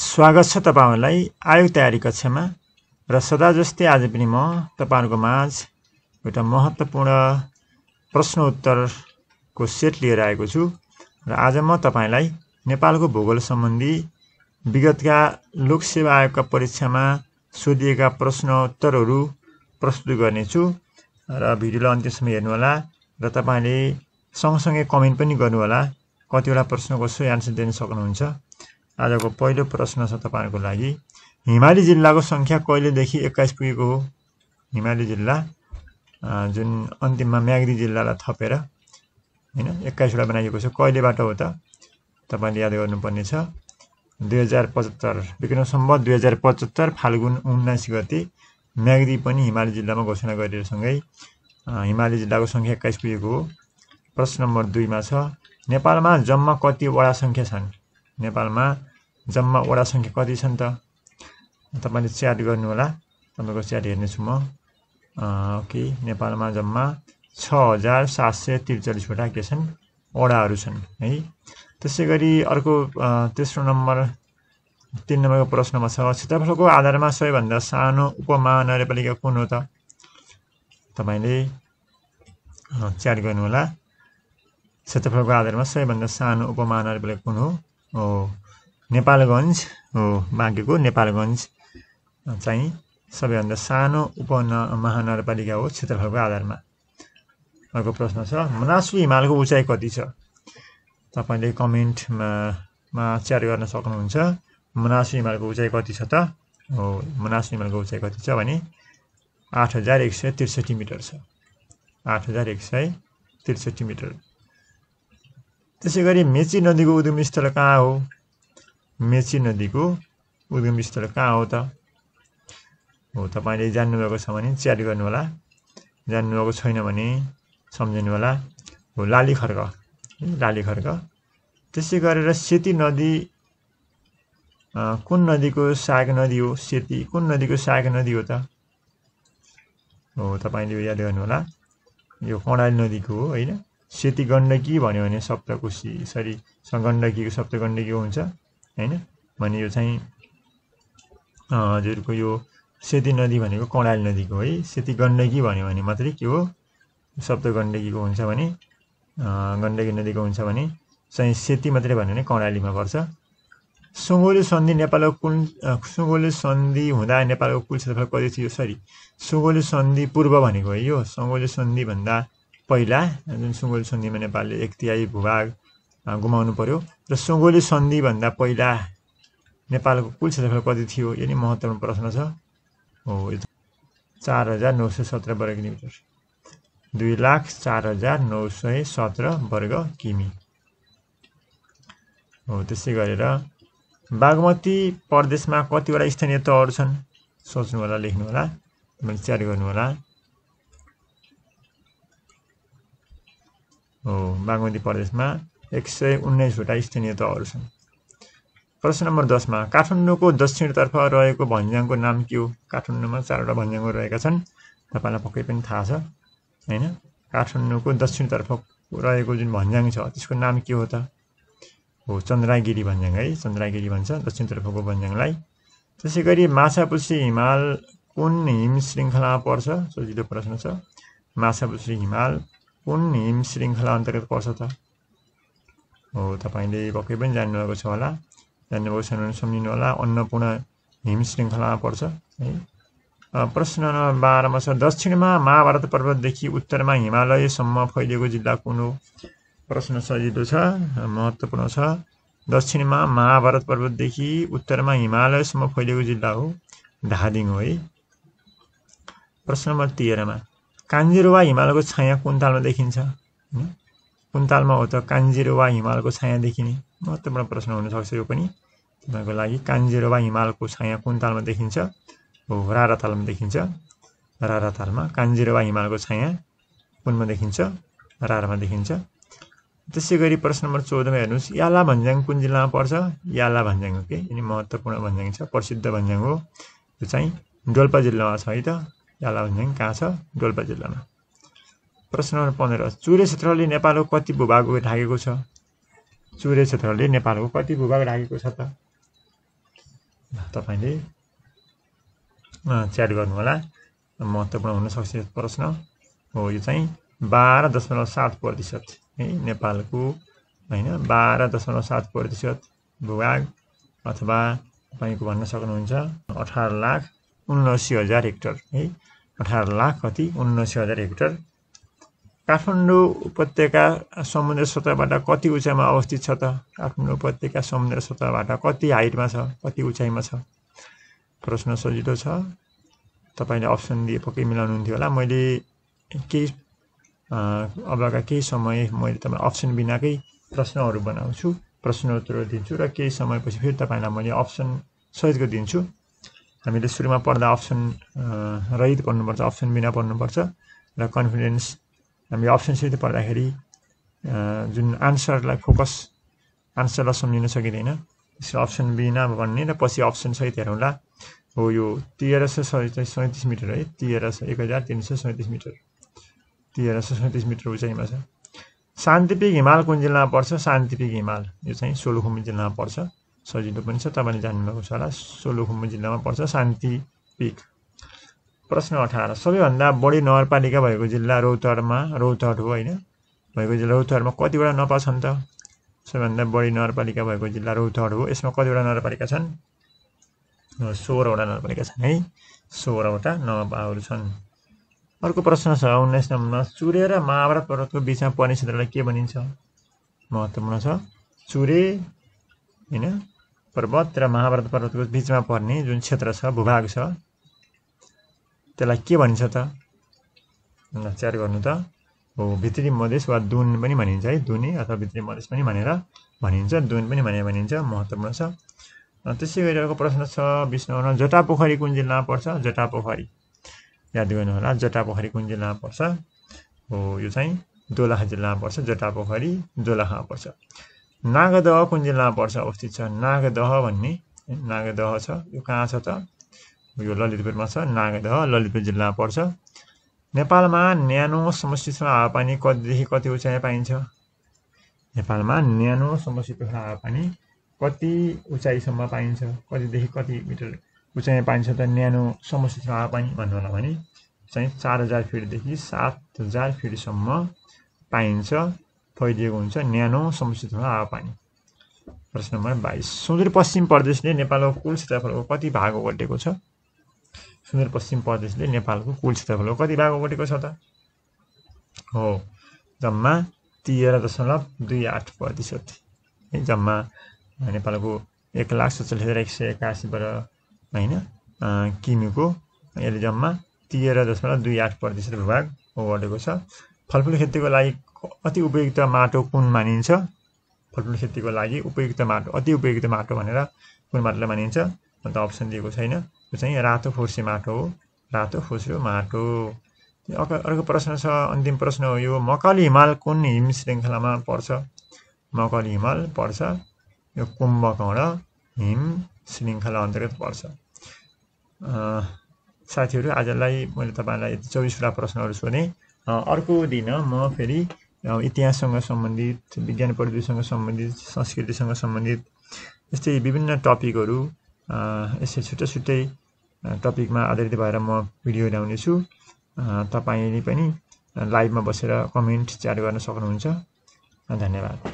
स्वागत छ तपाईँहरूलाई आयोग तयारी कक्षामा र सदा जस्तै आज पनि म तपाईँहरूको माझ एउटा महत्त्वपूर्ण प्रश्नोत्तरको सेट लिएर आएको छु र आज म तपाईँलाई नेपालको भूगोल सम्बन्धी विगतका लोकसेवा आयोगका परीक्षामा सोधिएका प्रश्नोत्तरहरू प्रस्तुत गर्नेछु र भिडियोलाई अन्त्यसम्म हेर्नुहोला र तपाईँले सँगसँगै कमेन्ट पनि गर्नुहोला कतिवटा प्रश्नको यसो आन्सर दिन सक्नुहुन्छ आजको पहिलो प्रश्न छ तपाईँहरूको लागि हिमाली जिल्लाको सङ्ख्या कहिलेदेखि एक्काइस पुगेको हो हिमाली जिल्ला जुन अन्तिममा म्याग्दी जिल्लालाई थपेर होइन एक्काइसवटा बनाइएको छ कहिलेबाट हो त तपाईँले याद गर्नुपर्ने छ दुई हजार पचहत्तर विक्रमसम्म दुई हजार पचहत्तर फाल्गुन उन्नाइस गते म्याग्दी पनि हिमाली जिल्लामा घोषणा गरेर सँगै हिमाली जिल्लाको सङ्ख्या एक्काइस पुगेको हो प्रश्न नम्बर दुईमा छ नेपालमा जम्मा कतिवटा सङ्ख्या छन् नेपालमा जम्मा वडा सङ्ख्या कति छन् त तपाईँले च्याट गर्नुहोला तपाईँको च्याट हेर्नेछु म ओके नेपालमा जम्मा छ हजार सात सय त्रिचालिसवटा के छन् वडाहरू छन् है त्यसै गरी अर्को तेस्रो नम्बर तिन नम्बरको प्रश्नमा छ क्षेत्रफलको आधारमा सबैभन्दा सानो उपमहानगरपालिका कुन हो त तपाईँले च्याट गर्नुहोला क्षेत्रफलको आधारमा सबैभन्दा सानो उपमहानगरपालिका कुन हो नेपालगञ्ज हो बाँकेको नेपालगञ्ज चाहिँ सबैभन्दा सानो उप महानगरपालिका हो क्षेत्रफलको आधारमा अर्को प्रश्न छ मनासु हिमालको उचाइ कति छ तपाईँले कमेन्टमा मा च्यार गर्न सक्नुहुन्छ मनासु हिमालको उचाइ कति छ त हो मनासु हिमालको उचाइ कति छ भने आठ हजार एक सय त्रिसठी मिटर छ आठ हजार एक सय त्रिसठी मिटर त्यसै गरी मेची नदीको स्थल कहाँ हो मेची नदीको स्थल कहाँ हो त हो तपाईँले जान्नुभएको छ भने च्याट गर्नुहोला जान्नुभएको छैन भने सम्झिनुहोला हो लाली खर्क लाली खर्क त्यसै गरेर सेती नदी आ, कुन नदीको साग नदी हो सेती कुन नदीको साग नदी हो त हो तपाईँले याद गर्नु होला यो कर्णाली नदीको हो होइन सेती गण्डकी भन्यो भने सप्तकोशी सरी गण्डकीको सप्त गण्डकीको हुन्छ होइन भने यो चाहिँ हजुरको यो सेती नदी भनेको कर्णाली नदीको है सेती गण्डकी भन्यो भने मात्रै के हो सप्त गण्डकीको हुन्छ भने गण्डकी नदीको हुन्छ भने चाहिँ सेती मात्रै भन्यो भने कर्णालीमा पर्छ सुँगोले सन्धि नेपालको कुल सुँगोले सन्धि हुँदा नेपालको कुल क्षेत्रफल कति थियो सरी सुँगोले सन्धि पूर्व भनेको है यो सङ्गोले सन्धिभन्दा पहिला जुन सुँगोली सन्धिमा नेपालले एक तिहाई भूभाग गुमाउनु पर्यो र सुँगोली सन्धिभन्दा पहिला नेपालको कुल क्षेत्रफल कति थियो यो नै महत्त्वपूर्ण प्रश्न छ हो चार हजार नौ सय सत्र वर्ग किलोमिटर दुई लाख चार हजार नौ सय सत्र वर्ग किमी हो त्यसै गरेर बागमती प्रदेशमा कतिवटा स्थानीय तहहरू छन् सोच्नु होला लेख्नु होला मैले तपाईँले गर्नु होला हो बागमती प्रदेशमा एक सय उन्नाइसवटा स्थानीय तहहरू छन् प्रश्न नम्बर दसमा काठमाडौँको दक्षिणतर्फ रहेको भन्ज्याङको नाम के हो काठमाडौँमा चारवटा भन्ज्याङहरू रहेका छन् तपाईँलाई पक्कै पनि थाहा छ होइन काठमाडौँको दक्षिणतर्फ रहेको जुन भन्ज्याङ छ त्यसको नाम के हो त हो चन्द्रागिरी भन्ज्याङ है चन्द्रागिरी भन्छ दक्षिणतर्फको भन्ज्याङलाई त्यसै गरी माछापुसी हिमाल कुन हिम श्रृङ्खलामा पर्छ सजिलो प्रश्न छ माछापुसी हिमाल कुन हिम श्रृङ्खला अन्तर्गत पर्छ त हो तपाईँले पक्कै पनि जान्नुभएको छ होला जान्नुभएको छैन भने सम्झिनु होला अन्नपूर्ण हिम श्रृङ्खलामा पर्छ है प्रश्न नम्बर बाह्रमा छ दक्षिणमा महाभारत पर्वतदेखि उत्तरमा हिमालयसम्म फैलिएको जिल्ला कुन हो प्रश्न सजिलो छ महत्त्वपूर्ण छ दक्षिणमा महाभारत पर्वतदेखि उत्तरमा हिमालयसम्म फैलिएको जिल्ला हो धादिङ हो है प्रश्न नम्बर तेह्रमा वा हिमालको छाया कुन तालमा देखिन्छ होइन कुन तालमा हो त वा हिमालको छाया देखिने महत्त्वपूर्ण प्रश्न हुनसक्छ यो पनि तपाईँको लागि वा हिमालको छाया कुन तालमा देखिन्छ हो रारा तालमा देखिन्छ रारा तालमा वा हिमालको छाया कुनमा देखिन्छ रारामा देखिन्छ त्यसै गरी प्रश्न नम्बर चौधमा हेर्नुहोस् याला भन्ज्याङ कुन जिल्लामा पर्छ याला भन्ज्याङ हो कि यिनी महत्त्वपूर्ण भन्ज्याङ छ प्रसिद्ध भन्ज्याङ हो यो चाहिँ डोल्पा जिल्लामा छ है त या भन्ज्याङ कहाँ छ डोल्पा जिल्लामा प्रश्न नम्बर पन्ध्र चुरे क्षेत्रले नेपालको कति भूभाग ढाकेको छ चुरे क्षेत्रले नेपालको कति भूभाग ढाकेको छ त तपाईँले च्याट गर्नु होला महत्त्वपूर्ण हुनसक्छ यो प्रश्न हो यो चाहिँ बाह्र दशमलव सात प्रतिशत है नेपालको होइन बाह्र दशमलव सात प्रतिशत भूभाग अथवा तपाईँको भन्न सक्नुहुन्छ अठार लाख उन्नासी हजार हेक्टर है अठार लाख कति उन्नासी हजार हेक्टर काठमाडौँ उपत्यका समुद्र सतहबाट कति उचाइमा अवस्थित छ त काठमाडौँ उपत्यका समुद्र सतहबाट कति हाइटमा छ कति उचाइमा छ प्रश्न सजिलो छ तपाईँले अप्सन दिए पक्कै मिलाउनुहुन्थ्यो होला मैले केही अबका केही समय मैले तपाईँ अप्सन बिनाकै प्रश्नहरू बनाउँछु प्रश्नोत्तर दिन्छु र केही समयपछि फेरि तपाईँलाई मैले अप्सन सहितको दिन्छु हामीले सुरुमा पढ्दा अप्सन रहित पढ्नुपर्छ अप्सन बिना पढ्नुपर्छ र कन्फिडेन्स हामीले अप्सनसित पढ्दाखेरि जुन आन्सरलाई फोकस आन्सरलाई सम्झिन सकिँदैन त्यसको अप्सन बिना भन्ने र पछि अप्सनसहित हेरौँला हो यो तेह्र सय सैँतिस सैँतिस मिटर है तेह्र सय एक हजार तिन सय सैँतिस मिटर तेह्र सय सैँतिस मिटर उचाइमा छ शान्तिपिक हिमाल कुन जिल्लामा पर्छ शान्तिपिक हिमाल यो चाहिँ सोलुखुम्बु जिल्लामा पर्छ सजिलो पनि छ तपाईँले जान्नुभएको छ होला सोलुखुम्बु जिल्लामा पर्छ शान्ति पिक प्रश्न अठार सबैभन्दा बढी नगरपालिका भएको जिल्ला रौतहटमा रौतहट हो होइन भएको जिल्ला रौतहटमा कतिवटा नपा छन् त सबैभन्दा बढी नगरपालिका भएको जिल्ला रौतहट हो यसमा कतिवटा नगरपालिका छन् सोह्रवटा नगरपालिका छन् है सोह्रवटा नपाहरू छन् अर्को प्रश्न छ उन्नाइस नम्बरमा चुरे र महाभारत पर्वतको बिचमा पर्ने क्षेत्रलाई के भनिन्छ महत्त्वपूर्ण छ चुरे होइन पर्वत र महाभारत पर्वतको बिचमा पर्ने जुन क्षेत्र छ भूभाग छ त्यसलाई के भनिन्छ त चार गर्नु त हो भित्री मधेस वा दुन पनि भनिन्छ है दुनी अथवा भित्री मधेस पनि भनेर भनिन्छ दुन पनि भनेर भनिन्छ महत्त्वपूर्ण छ त्यसै गरी अर्को प्रश्न छ जटा पोखरी कुन जिल्लामा पर्छ जटा पोखरी याद गर्नु होला जटा पोखरी कुन जिल्लामा पर्छ हो यो चाहिँ दोलखा जिल्लामा पर्छ जटा पोखरी दोलाहा पर्छ नागदह कुन जिल्लामा पर्छ अवस्थित छ नागदह भन्ने नागदह छ यो कहाँ छ त यो ललितपुरमा छ नागदह ललितपुर जिल्लामा पर्छ नेपालमा न्यानो समशीतोष्ण हावापानी कतिदेखि कति उचाइ पाइन्छ नेपालमा न्यानो समशीतोष्ण हावापानी कति उचाइसम्म पाइन्छ कतिदेखि कति मिटर उचाइ पाइन्छ त न्यानो समशीतोष्ण हावापानी भन्नु होला भने चाहिँ चार हजार फिटदेखि सात हजार फिटसम्म पाइन्छ फैलिएको हुन्छ न्यानो समशीतोष्ण हावापानी प्रश्न नम्बर बाइस सुदूरपश्चिम प्रदेशले नेपालको कुल क्षेत्रफलको कति भाग ओगटेको छ सुदूरपश्चिम प्रदेशले नेपालको कुल क्षेत्रफलको कति भाग ओगटेको छ त हो जम्मा तेह्र दशमलव दुई आठ प्रतिशत है जम्मा नेपालको एक लाख सत्तालिस हजार एक सय एकासीबाट होइन किमीको यसले जम्मा तेह्र दशमलव दुई आठ प्रतिशत भूभाग ओगटेको छ फलफुल खेतीको लागि अति उपयुक्त माटो कुन मानिन्छ फलफुल खेतीको लागि उपयुक्त माटो अति उपयुक्त माटो भनेर कुन माटोलाई मानिन्छ अन्त अप्सन दिएको छैन यो चाहिँ रातो फोर्से माटो हो रातो फोर्सो माटो अर्को अर्को प्रश्न छ अन्तिम प्रश्न हो यो मकली हिमाल कुन हिम श्रृङ्खलामा पर्छ मकली हिमाल पर्छ यो कुम्भकर्ण हिम श्रृङ्खला अन्तर्गत पर्छ साथीहरू आजलाई मैले तपाईँलाई चौबिसवटा प्रश्नहरू सोधेँ अर्को दिन म फेरि इतिहाससँग सम्बन्धित विज्ञान प्रविधिसँग सम्बन्धित संस्कृतिसँग सम्बन्धित यस्तै विभिन्न टपिकहरू यस्तै छुट्टै छुट्टै टपिकमा आधारित भएर म भिडियो ल्याउनेछु तपाईँले पनि लाइभमा बसेर कमेन्ट च्याट गर्न सक्नुहुन्छ धन्यवाद